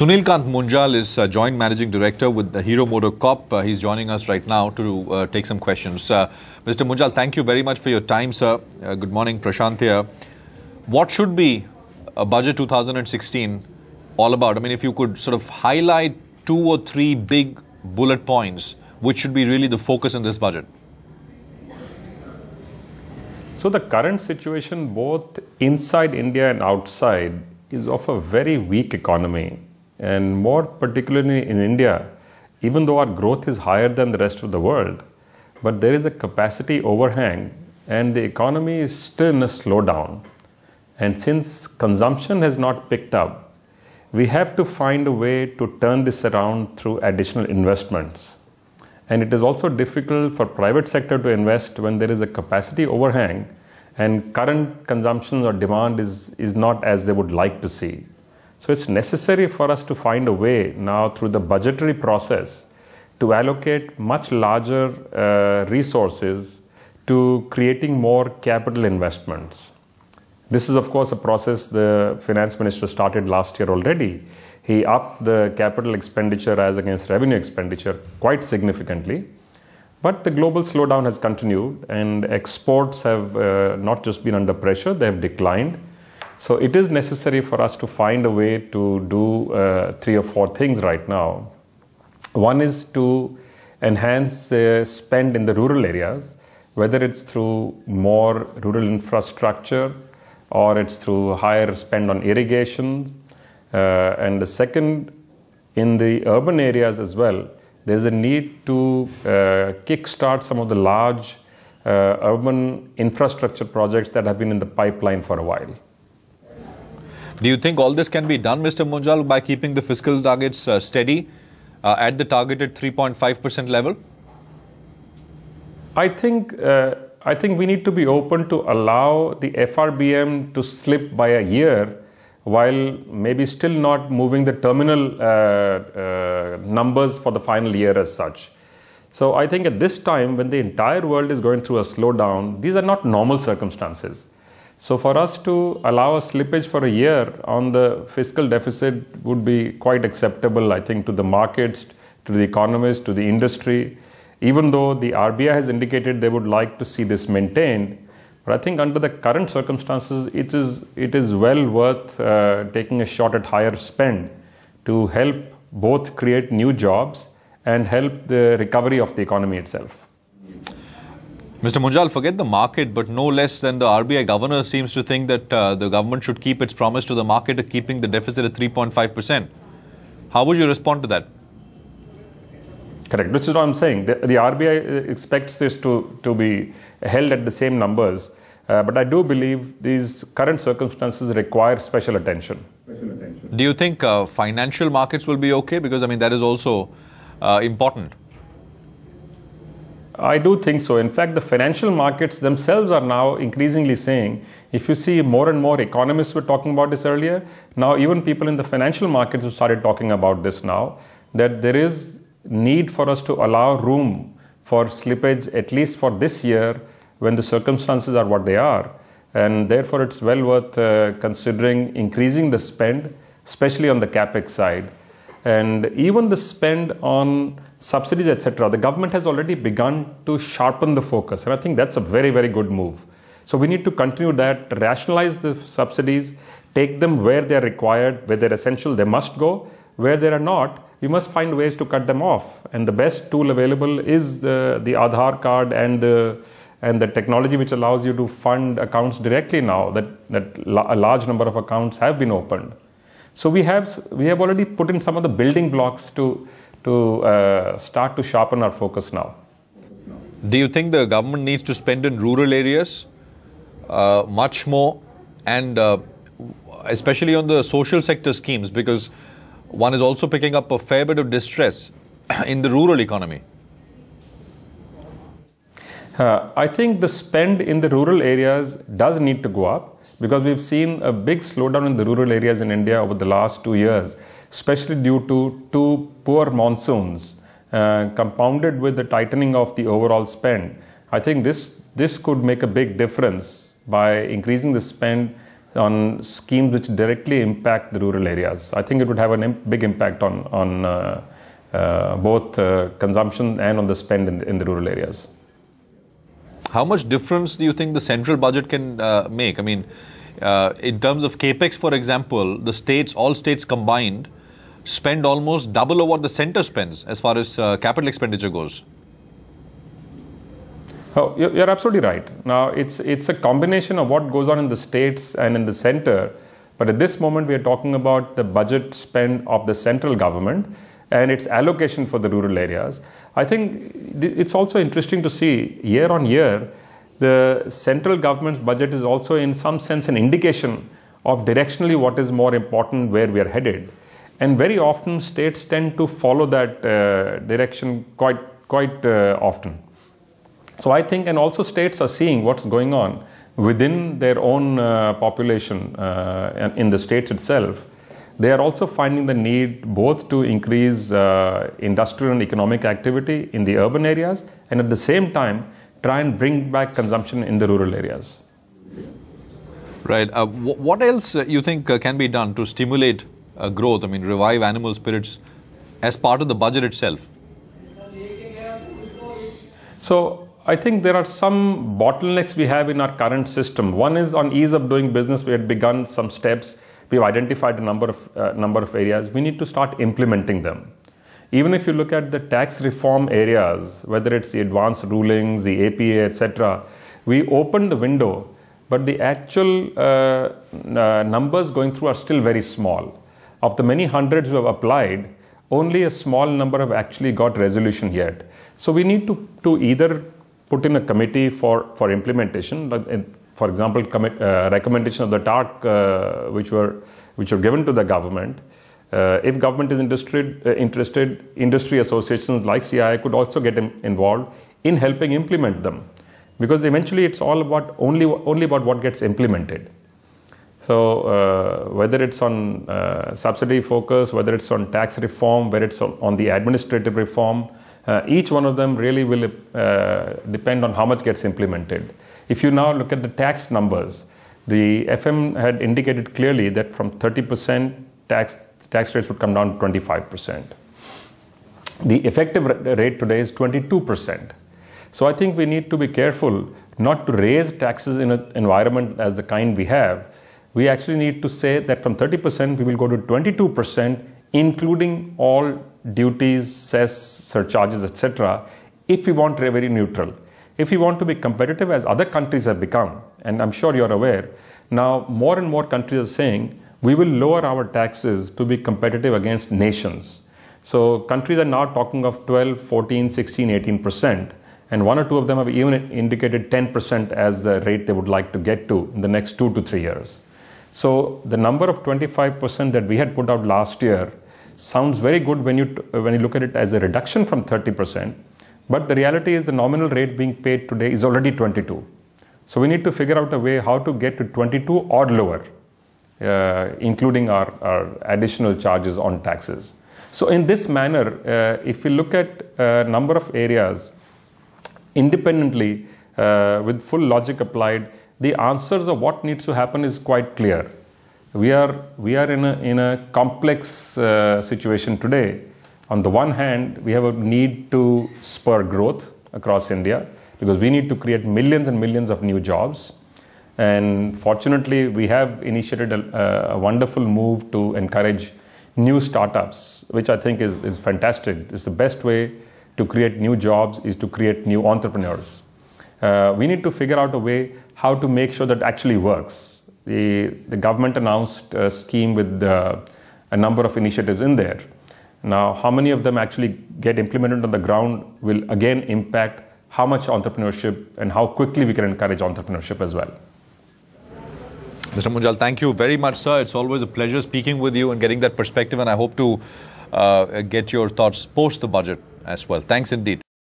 Sunil Kant Munjal is Joint Managing Director with the Hero Motor Corp. Uh, he's joining us right now to uh, take some questions. Uh, Mr. Munjal, thank you very much for your time, sir. Uh, good morning, Prashant here. What should be a budget 2016 all about? I mean, if you could sort of highlight two or three big bullet points, which should be really the focus in this budget? So the current situation, both inside India and outside, is of a very weak economy and more particularly in India, even though our growth is higher than the rest of the world, but there is a capacity overhang and the economy is still in a slowdown. And since consumption has not picked up, we have to find a way to turn this around through additional investments. And it is also difficult for private sector to invest when there is a capacity overhang and current consumption or demand is, is not as they would like to see. So it's necessary for us to find a way now through the budgetary process to allocate much larger uh, resources to creating more capital investments. This is, of course, a process the finance minister started last year already. He upped the capital expenditure as against revenue expenditure quite significantly. But the global slowdown has continued, and exports have uh, not just been under pressure, they have declined. So it is necessary for us to find a way to do uh, three or four things right now. One is to enhance uh, spend in the rural areas, whether it's through more rural infrastructure or it's through higher spend on irrigation. Uh, and the second, in the urban areas as well, there's a need to uh, kickstart some of the large uh, urban infrastructure projects that have been in the pipeline for a while. Do you think all this can be done, Mr. Munjal, by keeping the fiscal targets uh, steady uh, at the targeted 3.5% level? I think uh, I think we need to be open to allow the FRBM to slip by a year while maybe still not moving the terminal uh, uh, numbers for the final year as such. So I think at this time when the entire world is going through a slowdown, these are not normal circumstances. So for us to allow a slippage for a year on the fiscal deficit would be quite acceptable, I think, to the markets, to the economists, to the industry, even though the RBI has indicated they would like to see this maintained. But I think under the current circumstances, it is, it is well worth uh, taking a shot at higher spend to help both create new jobs and help the recovery of the economy itself. Mr. Munjal, forget the market, but no less than the RBI governor seems to think that uh, the government should keep its promise to the market of keeping the deficit at 3.5%. How would you respond to that? Correct, which is what I'm saying. The, the RBI uh, expects this to, to be held at the same numbers, uh, but I do believe these current circumstances require special attention. Special attention. Do you think uh, financial markets will be okay? Because, I mean, that is also uh, important. I do think so. In fact, the financial markets themselves are now increasingly saying, if you see more and more economists were talking about this earlier, now even people in the financial markets have started talking about this now, that there is need for us to allow room for slippage, at least for this year, when the circumstances are what they are. And therefore, it's well worth uh, considering increasing the spend, especially on the capex side and even the spend on subsidies, etc. The government has already begun to sharpen the focus, and I think that's a very, very good move. So we need to continue that, rationalize the subsidies, take them where they're required, where they're essential, they must go. Where they are not, we must find ways to cut them off. And the best tool available is the, uh, the Aadhaar card and the and the technology which allows you to fund accounts directly now that, that a large number of accounts have been opened. So we have we have already put in some of the building blocks to to uh, start to sharpen our focus now. Do you think the government needs to spend in rural areas uh, much more, and uh, especially on the social sector schemes, because one is also picking up a fair bit of distress in the rural economy. Uh, I think the spend in the rural areas does need to go up because we've seen a big slowdown in the rural areas in India over the last two years, especially due to two poor monsoons uh, compounded with the tightening of the overall spend. I think this, this could make a big difference by increasing the spend on schemes which directly impact the rural areas. I think it would have a big impact on, on uh, uh, both uh, consumption and on the spend in the, in the rural areas. How much difference do you think the central budget can uh, make? I mean, uh, in terms of capex, for example, the states, all states combined, spend almost double of what the center spends as far as uh, capital expenditure goes. Oh, you're absolutely right. Now, it's it's a combination of what goes on in the states and in the center, but at this moment we are talking about the budget spend of the central government and its allocation for the rural areas. I think it's also interesting to see year on year, the central government's budget is also, in some sense, an indication of directionally what is more important, where we are headed. And very often, states tend to follow that uh, direction quite, quite uh, often. So I think, and also states are seeing what's going on within their own uh, population uh, in the states itself they are also finding the need both to increase uh, industrial and economic activity in the urban areas and at the same time try and bring back consumption in the rural areas. Right. Uh, what else uh, you think uh, can be done to stimulate uh, growth? I mean, revive animal spirits as part of the budget itself? So I think there are some bottlenecks we have in our current system. One is on ease of doing business. We had begun some steps We've identified a number of, uh, number of areas. We need to start implementing them. Even if you look at the tax reform areas, whether it's the advanced rulings, the APA, etc., we opened the window, but the actual uh, uh, numbers going through are still very small. Of the many hundreds who have applied, only a small number have actually got resolution yet. So we need to, to either put in a committee for, for implementation, for example, commit, uh, recommendation of the TARC, uh, which were which were given to the government. Uh, if government is interested, uh, interested, industry associations like CII could also get in, involved in helping implement them, because eventually it's all about only only about what gets implemented. So uh, whether it's on uh, subsidy focus, whether it's on tax reform, whether it's on the administrative reform, each one of them really will depend on how much gets implemented. If you now look at the tax numbers, the FM had indicated clearly that from 30% tax, tax rates would come down to 25%. The effective rate today is 22%. So I think we need to be careful not to raise taxes in an environment as the kind we have. We actually need to say that from 30%, we will go to 22%, including all duties, cess, surcharges, etc., if we want revenue neutral if we want to be competitive as other countries have become, and I'm sure you're aware, now more and more countries are saying we will lower our taxes to be competitive against nations. So countries are now talking of 12, 14, 16, 18%, and one or two of them have even indicated 10% as the rate they would like to get to in the next two to three years. So the number of 25% that we had put out last year sounds very good when you, when you look at it as a reduction from 30%, but the reality is the nominal rate being paid today is already 22. So we need to figure out a way how to get to 22 or lower, uh, including our, our, additional charges on taxes. So in this manner, uh, if we look at a number of areas independently uh, with full logic applied, the answers of what needs to happen is quite clear. We are, we are in, a, in a complex uh, situation today on the one hand, we have a need to spur growth across India because we need to create millions and millions of new jobs. And fortunately, we have initiated a, a wonderful move to encourage new startups, which I think is, is fantastic. It's the best way to create new jobs is to create new entrepreneurs. Uh, we need to figure out a way how to make sure that actually works. The, the government announced a scheme with uh, a number of initiatives in there. Now, how many of them actually get implemented on the ground will again impact how much entrepreneurship and how quickly we can encourage entrepreneurship as well. Mr. Munjal, thank you very much, sir. It's always a pleasure speaking with you and getting that perspective, and I hope to uh, get your thoughts post the budget as well. Thanks indeed.